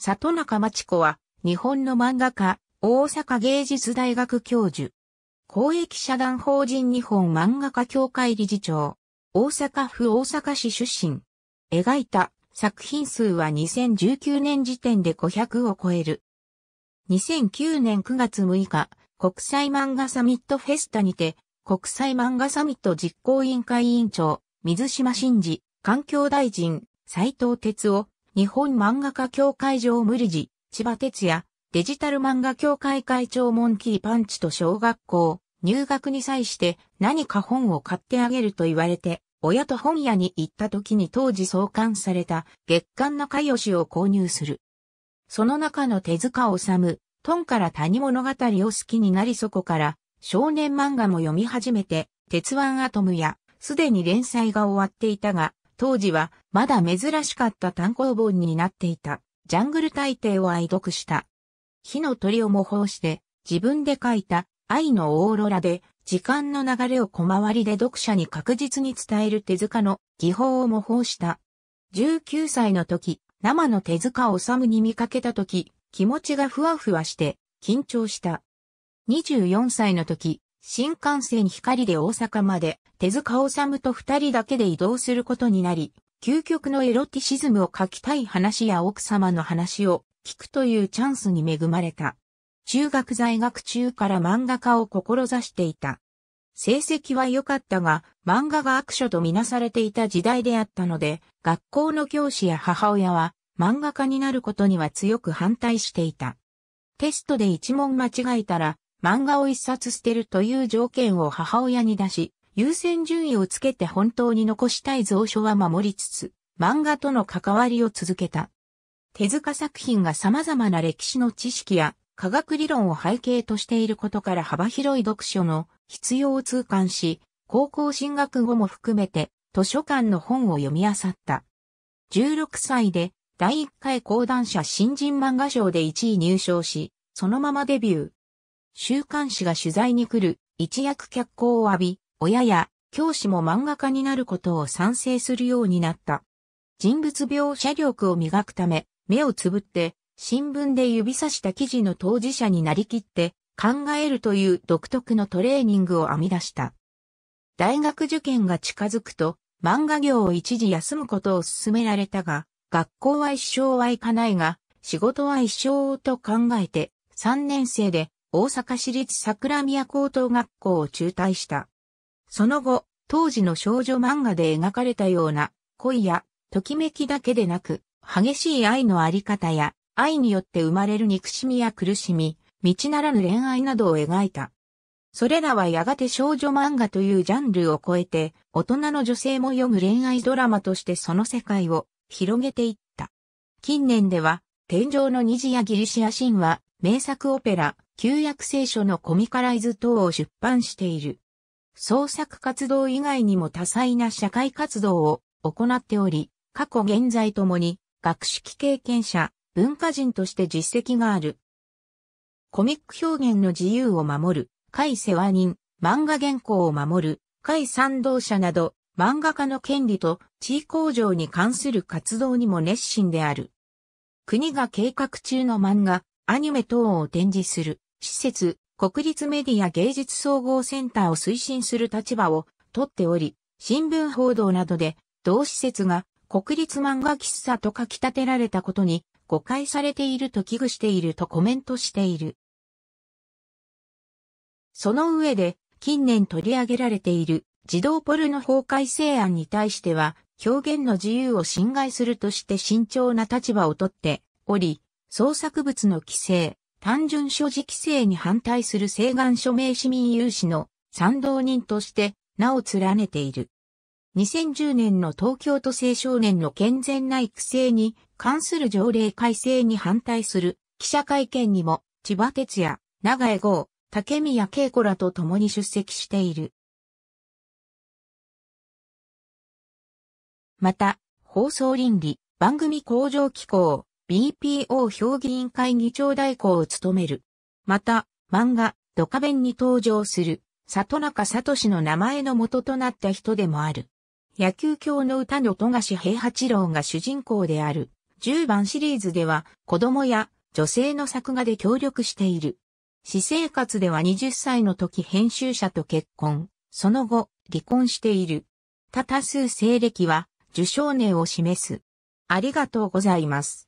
里中町子は、日本の漫画家、大阪芸術大学教授。公益社団法人日本漫画家協会理事長。大阪府大阪市出身。描いた作品数は2019年時点で500を超える。2009年9月6日、国際漫画サミットフェスタにて、国際漫画サミット実行委員会委員長、水島真嗣、環境大臣、斉藤哲夫、日本漫画家協会上無理事、千葉哲也、デジタル漫画協会会長モンキーパンチと小学校、入学に際して何か本を買ってあげると言われて、親と本屋に行った時に当時創刊された月刊仲良しを購入する。その中の手塚治虫、トンから谷物語を好きになりそこから少年漫画も読み始めて、鉄腕アトムやすでに連載が終わっていたが、当時はまだ珍しかった単行本になっていた、ジャングル大帝を愛読した。火の鳥を模倣して自分で書いた愛のオーロラで時間の流れを小回りで読者に確実に伝える手塚の技法を模倣した。19歳の時、生の手塚治むに見かけた時、気持ちがふわふわして緊張した。24歳の時、新幹線光で大阪まで手塚治虫と二人だけで移動することになり、究極のエロティシズムを書きたい話や奥様の話を聞くというチャンスに恵まれた。中学在学中から漫画家を志していた。成績は良かったが、漫画が悪書とみなされていた時代であったので、学校の教師や母親は漫画家になることには強く反対していた。テストで一問間違えたら、漫画を一冊捨てるという条件を母親に出し、優先順位をつけて本当に残したい蔵書は守りつつ、漫画との関わりを続けた。手塚作品が様々な歴史の知識や科学理論を背景としていることから幅広い読書の必要を痛感し、高校進学後も含めて図書館の本を読み漁った。16歳で第1回講談社新人漫画賞で1位入賞し、そのままデビュー、週刊誌が取材に来る、一躍脚光を浴び、親や教師も漫画家になることを賛成するようになった。人物描写力を磨くため、目をつぶって、新聞で指さした記事の当事者になりきって、考えるという独特のトレーニングを編み出した。大学受験が近づくと、漫画業を一時休むことを勧められたが、学校は一生はいかないが、仕事は一生と考えて、3年生で大阪市立桜宮高等学校を中退した。その後、当時の少女漫画で描かれたような恋やときめきだけでなく、激しい愛のあり方や愛によって生まれる憎しみや苦しみ、道ならぬ恋愛などを描いた。それらはやがて少女漫画というジャンルを超えて、大人の女性も読む恋愛ドラマとしてその世界を広げていった。近年では、天井の虹やギリシア神話、名作オペラ、旧約聖書のコミカライズ等を出版している。創作活動以外にも多彩な社会活動を行っており、過去現在ともに学識経験者、文化人として実績がある。コミック表現の自由を守る、会世話人、漫画原稿を守る、会賛同者など、漫画家の権利と地位向上に関する活動にも熱心である。国が計画中の漫画、アニメ等を展示する。施設、国立メディア芸術総合センターを推進する立場をとっており、新聞報道などで同施設が国立漫画喫茶と書き立てられたことに誤解されていると危惧しているとコメントしている。その上で近年取り上げられている児童ポルノ法改正案に対しては表現の自由を侵害するとして慎重な立場をとっており、創作物の規制、単純所持規制に反対する請願署名市民有志の賛同人として名を連ねている。2010年の東京都青少年の健全な育成に関する条例改正に反対する記者会見にも千葉哲也、長江豪、竹宮恵子らと共に出席している。また、放送倫理、番組向上機構、BPO 評議員会議長代行を務める。また、漫画、ドカベンに登場する、里中聡の名前の元となった人でもある。野球教の歌の富樫平八郎が主人公である。10番シリーズでは、子供や女性の作画で協力している。私生活では20歳の時編集者と結婚、その後、離婚している。多多数西暦は、受賞年を示す。ありがとうございます。